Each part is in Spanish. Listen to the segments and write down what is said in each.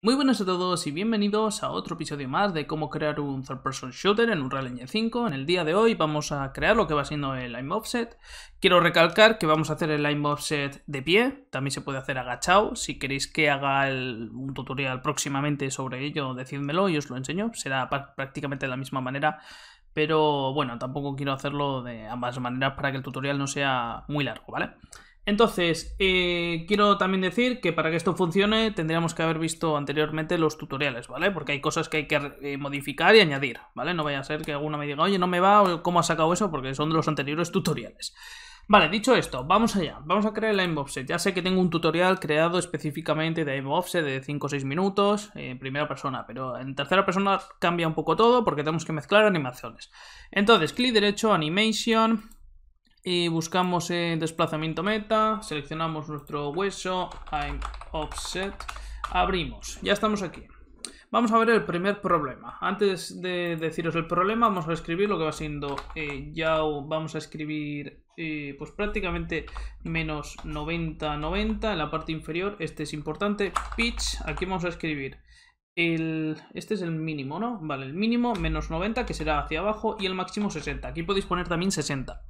Muy buenas a todos y bienvenidos a otro episodio más de cómo crear un third person shooter en Unreal Engine 5. En el día de hoy vamos a crear lo que va siendo el aim offset. Quiero recalcar que vamos a hacer el aim offset de pie, también se puede hacer agachado. Si queréis que haga un tutorial próximamente sobre ello, decídmelo y os lo enseño. Será prácticamente de la misma manera, pero bueno, tampoco quiero hacerlo de ambas maneras para que el tutorial no sea muy largo, ¿vale? vale entonces, eh, quiero también decir que para que esto funcione tendríamos que haber visto anteriormente los tutoriales, ¿vale? Porque hay cosas que hay que eh, modificar y añadir, ¿vale? No vaya a ser que alguna me diga, oye, no me va, ¿cómo ha sacado eso? Porque son de los anteriores tutoriales. Vale, dicho esto, vamos allá. Vamos a crear el aim Ya sé que tengo un tutorial creado específicamente de aim de 5 o 6 minutos eh, en primera persona, pero en tercera persona cambia un poco todo porque tenemos que mezclar animaciones. Entonces, clic derecho, animation, y buscamos en desplazamiento meta, seleccionamos nuestro hueso, I'm offset, abrimos, ya estamos aquí. Vamos a ver el primer problema. Antes de deciros el problema, vamos a escribir lo que va siendo eh, vamos a escribir eh, pues prácticamente menos 90, 90 en la parte inferior, este es importante, pitch, aquí vamos a escribir este es el mínimo, ¿no? Vale, el mínimo menos 90, que será hacia abajo, y el máximo 60. Aquí podéis poner también 60.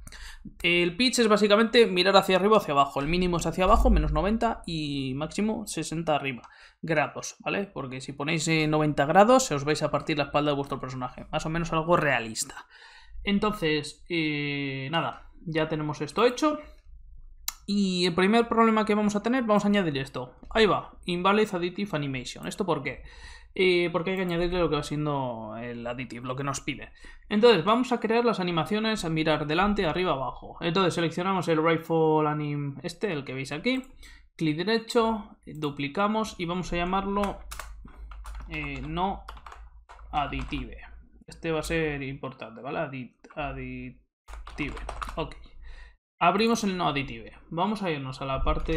El pitch es básicamente mirar hacia arriba o hacia abajo. El mínimo es hacia abajo, menos 90, y máximo 60 arriba. Grados, ¿vale? Porque si ponéis 90 eh, grados, se os vais a partir la espalda de vuestro personaje. Más o menos algo realista. Entonces, eh, nada, ya tenemos esto hecho. Y el primer problema que vamos a tener, vamos a añadir esto. Ahí va, Invalid Additive Animation. ¿Esto por qué? Eh, porque hay que añadirle lo que va siendo el additive, lo que nos pide. Entonces, vamos a crear las animaciones a mirar delante, arriba, abajo. Entonces, seleccionamos el Rifle Anim, este, el que veis aquí. Clic derecho, duplicamos y vamos a llamarlo eh, no additive. Este va a ser importante, ¿vale? additive. Ok. Abrimos el no additive. Vamos a irnos a la parte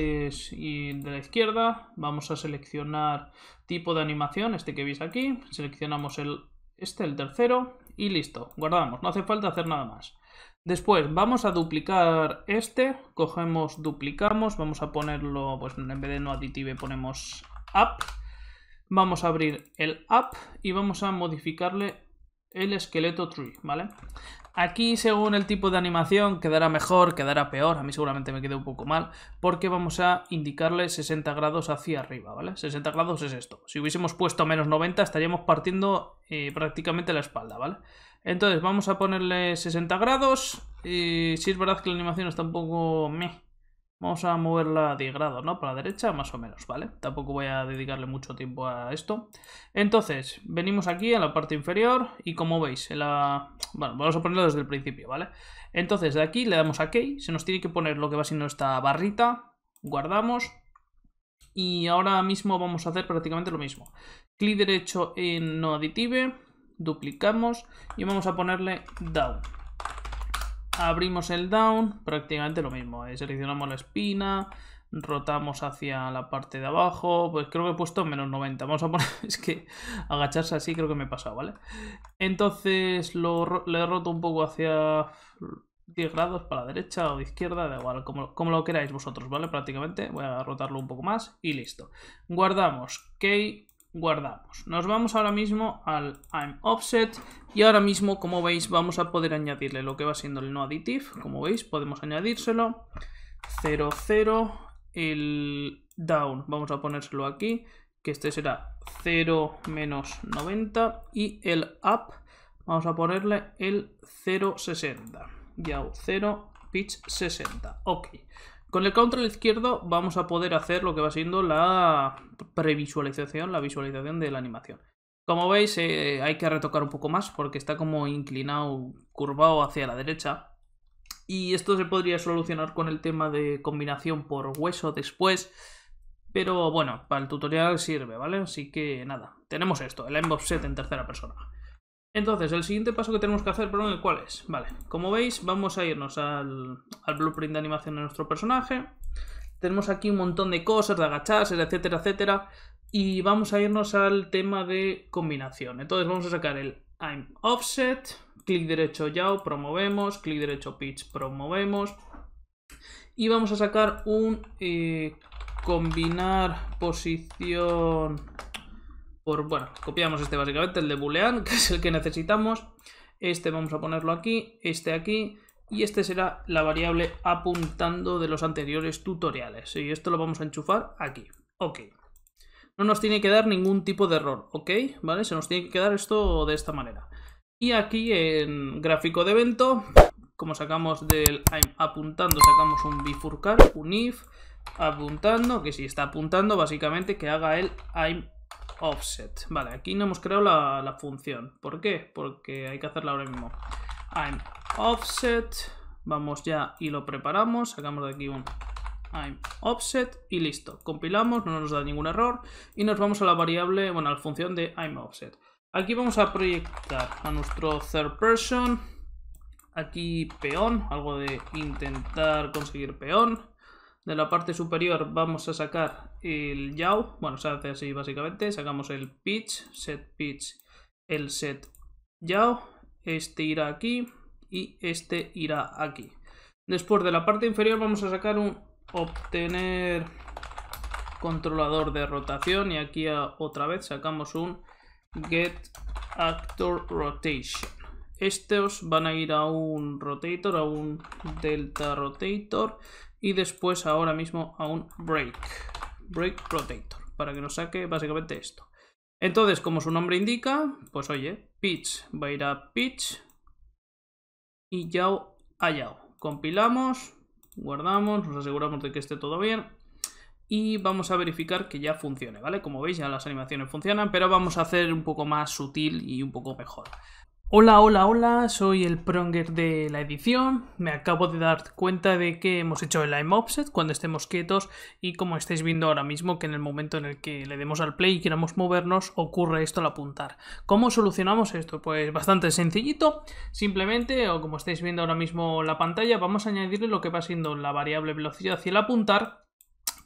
de la izquierda. Vamos a seleccionar tipo de animación, este que veis aquí. Seleccionamos el, este, el tercero. Y listo, guardamos. No hace falta hacer nada más. Después vamos a duplicar este. Cogemos, duplicamos. Vamos a ponerlo, pues en vez de no additive ponemos app. Vamos a abrir el app y vamos a modificarle el esqueleto tree, ¿vale? Aquí, según el tipo de animación, quedará mejor, quedará peor. A mí seguramente me quedé un poco mal, porque vamos a indicarle 60 grados hacia arriba, ¿vale? 60 grados es esto. Si hubiésemos puesto menos 90, estaríamos partiendo eh, prácticamente la espalda, ¿vale? Entonces, vamos a ponerle 60 grados. Y si es verdad que la animación está un poco... Meh Vamos a moverla a 10 grados, ¿no? Para la derecha, más o menos, ¿vale? Tampoco voy a dedicarle mucho tiempo a esto. Entonces, venimos aquí a la parte inferior y como veis, la... Bueno, vamos a ponerlo desde el principio, ¿vale? Entonces, de aquí le damos a Key, se nos tiene que poner lo que va siendo esta barrita, guardamos y ahora mismo vamos a hacer prácticamente lo mismo. Clic derecho en no aditive, duplicamos y vamos a ponerle down abrimos el down, prácticamente lo mismo. ¿eh? Seleccionamos la espina, rotamos hacia la parte de abajo. Pues creo que he puesto menos 90. Vamos a poner, es que agacharse así creo que me he pasado, ¿vale? Entonces lo, le roto un poco hacia 10 grados para la derecha o izquierda, da igual, como, como lo queráis vosotros, ¿vale? Prácticamente voy a rotarlo un poco más y listo. Guardamos key guardamos. Nos vamos ahora mismo al I'm offset y ahora mismo, como veis, vamos a poder añadirle lo que va siendo el no additive. Como veis, podemos añadírselo. 0, 0, el down, vamos a ponérselo aquí, que este será 0 menos 90 y el up, vamos a ponerle el 0,60. Ya 0 pitch 60. Ok, con el control izquierdo vamos a poder hacer lo que va siendo la previsualización, la visualización de la animación. Como veis eh, hay que retocar un poco más porque está como inclinado, curvado hacia la derecha. Y esto se podría solucionar con el tema de combinación por hueso después. Pero bueno, para el tutorial sirve, ¿vale? Así que nada, tenemos esto, el m Set en tercera persona. Entonces, el siguiente paso que tenemos que hacer, perdón, ¿cuál es? Vale, como veis, vamos a irnos al, blueprint de animación de nuestro personaje. Tenemos aquí un montón de cosas, de agacharse, etcétera, etcétera. Y vamos a irnos al tema de combinación. Entonces vamos a sacar el I'm offset, clic derecho Yao, promovemos, clic derecho pitch, promovemos. Y vamos a sacar un eh, combinar posición por, bueno, copiamos este básicamente, el de boolean, que es el que necesitamos. Este vamos a ponerlo aquí, este aquí, y este será la variable apuntando de los anteriores tutoriales. Y esto lo vamos a enchufar aquí. Ok. No nos tiene que dar ningún tipo de error, ¿ok? ¿Vale? Se nos tiene que quedar esto de esta manera. Y aquí en gráfico de evento, como sacamos del I'm apuntando, sacamos un bifurcar, un if, apuntando, que si está apuntando, básicamente que haga el I'm offset. Vale, aquí no hemos creado la, función. ¿Por qué? Porque hay que hacerla ahora mismo. I'm offset. Vamos ya y lo preparamos. Sacamos de aquí un I'm offset y listo. Compilamos, no nos da ningún error. Y nos vamos a la variable, bueno, a la función de I'm offset. Aquí vamos a proyectar a nuestro third person. Aquí peón, algo de intentar conseguir peón de la parte superior vamos a sacar el yaw, bueno se hace así básicamente, sacamos el pitch, set pitch, el set yaw, este irá aquí y este irá aquí. Después de la parte inferior vamos a sacar un obtener controlador de rotación y aquí otra vez sacamos un get actor rotation. Estos van a ir a un rotator, a un delta rotator y después ahora mismo a un break, break protector, para que nos saque básicamente esto. Entonces, como su nombre indica, pues oye, pitch va a ir a pitch y yao a yao. Compilamos, guardamos, nos aseguramos de que esté todo bien y vamos a verificar que ya funcione, ¿vale? Como veis ya las animaciones funcionan, pero vamos a hacer un poco más sutil y un poco mejor. Hola, hola, hola, soy el pronger de la edición. Me acabo de dar cuenta de que hemos hecho el aim offset cuando estemos quietos y como estáis viendo ahora mismo que en el momento en el que le demos al play y queramos movernos ocurre esto al apuntar. ¿Cómo solucionamos esto? Pues bastante sencillito. Simplemente, o como estáis viendo ahora mismo la pantalla, vamos a añadirle lo que va siendo la variable velocidad y el apuntar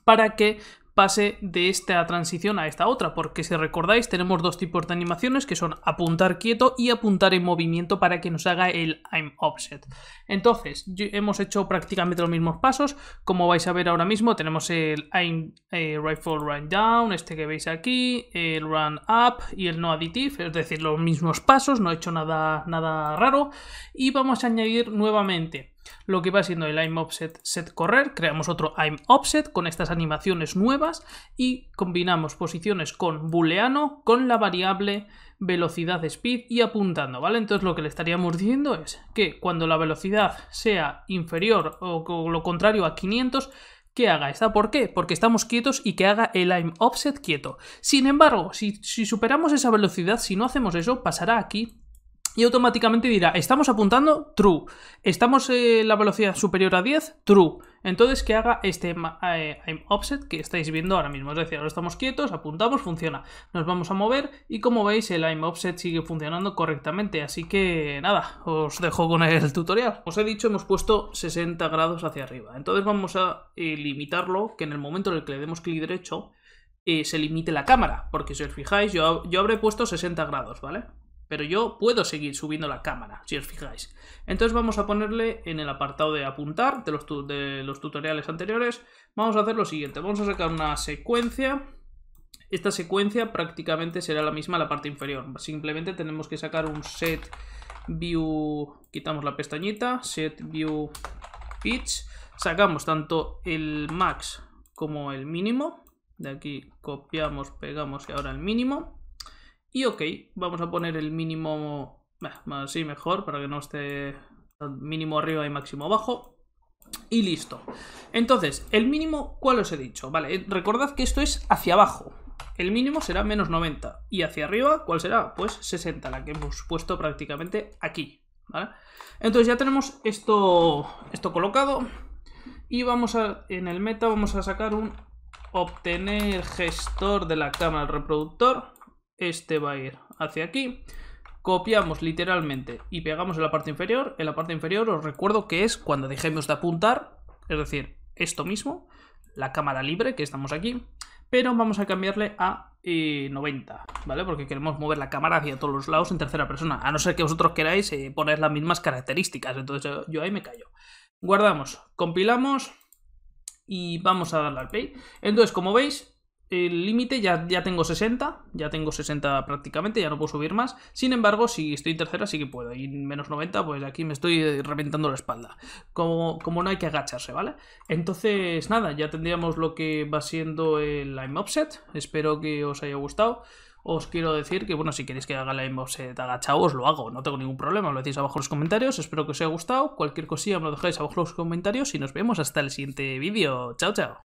para que pase de esta transición a esta otra, porque si recordáis tenemos dos tipos de animaciones que son apuntar quieto y apuntar en movimiento para que nos haga el I'm offset. Entonces, hemos hecho prácticamente los mismos pasos, como vais a ver ahora mismo tenemos el I'm eh, rifle run down, este que veis aquí, el run up y el no additive, es decir, los mismos pasos, no he hecho nada, nada raro, y vamos a añadir nuevamente lo que va siendo el I'm offset set correr, creamos otro I'm offset con estas animaciones nuevas y combinamos posiciones con booleano con la variable velocidad speed y apuntando, ¿vale? Entonces lo que le estaríamos diciendo es que cuando la velocidad sea inferior o lo contrario a 500 que haga esta. ¿Por qué? Porque estamos quietos y que haga el I'm offset quieto. Sin embargo, si superamos esa velocidad, si no hacemos eso, pasará aquí y automáticamente dirá, estamos apuntando true, estamos en eh, la velocidad superior a 10, true. Entonces que haga este eh, offset que estáis viendo ahora mismo, es decir, ahora estamos quietos, apuntamos, funciona. Nos vamos a mover y como veis el I'm offset sigue funcionando correctamente, así que nada, os dejo con el tutorial. Os he dicho, hemos puesto 60 grados hacia arriba, entonces vamos a limitarlo, que en el momento en el que le demos clic derecho, eh, se limite la cámara, porque si os fijáis, yo, yo habré puesto 60 grados, ¿vale? Pero yo puedo seguir subiendo la cámara, si os fijáis. Entonces vamos a ponerle en el apartado de apuntar de los, tutoriales anteriores. Vamos a hacer lo siguiente. Vamos a sacar una secuencia. Esta secuencia prácticamente será la misma en la parte inferior. Simplemente tenemos que sacar un set view... Quitamos la pestañita. Set view pitch. Sacamos tanto el max como el mínimo. De aquí copiamos, pegamos y ahora el mínimo. Y ok, vamos a poner el mínimo, así mejor, para que no esté mínimo arriba y máximo abajo. Y listo. Entonces, el mínimo, ¿cuál os he dicho? Vale, eh, recordad que esto es hacia abajo. El mínimo será menos 90. Y hacia arriba, ¿cuál será? Pues 60, la que hemos puesto prácticamente aquí. ¿vale? Entonces ya tenemos esto, esto colocado. Y vamos a, en el meta vamos a sacar un obtener gestor de la cámara del reproductor este va a ir hacia aquí. Copiamos literalmente y pegamos en la parte inferior. En la parte inferior os recuerdo que es cuando dejemos de apuntar, es decir, esto mismo, la cámara libre que estamos aquí, pero vamos a cambiarle a 90, eh, ¿vale? Porque queremos mover la cámara hacia todos los lados en tercera persona, a no ser que vosotros queráis eh, poner las mismas características, entonces yo ahí me callo. Guardamos, compilamos y vamos a darle al play. Entonces, como veis, el límite ya, ya tengo 60, ya tengo 60 prácticamente, ya no puedo subir más. Sin embargo, si estoy en tercera sí que puedo, y menos 90, pues aquí me estoy eh, reventando la espalda. Como, como no hay que agacharse, ¿vale? Entonces, nada, ya tendríamos lo que va siendo el Lime Offset. Espero que os haya gustado. Os quiero decir que, bueno, si queréis que haga la offset agachado, os lo hago. No tengo ningún problema, lo decís abajo en los comentarios. Espero que os haya gustado. Cualquier cosilla me lo dejáis abajo en los comentarios y nos vemos hasta el siguiente vídeo. Chao, chao.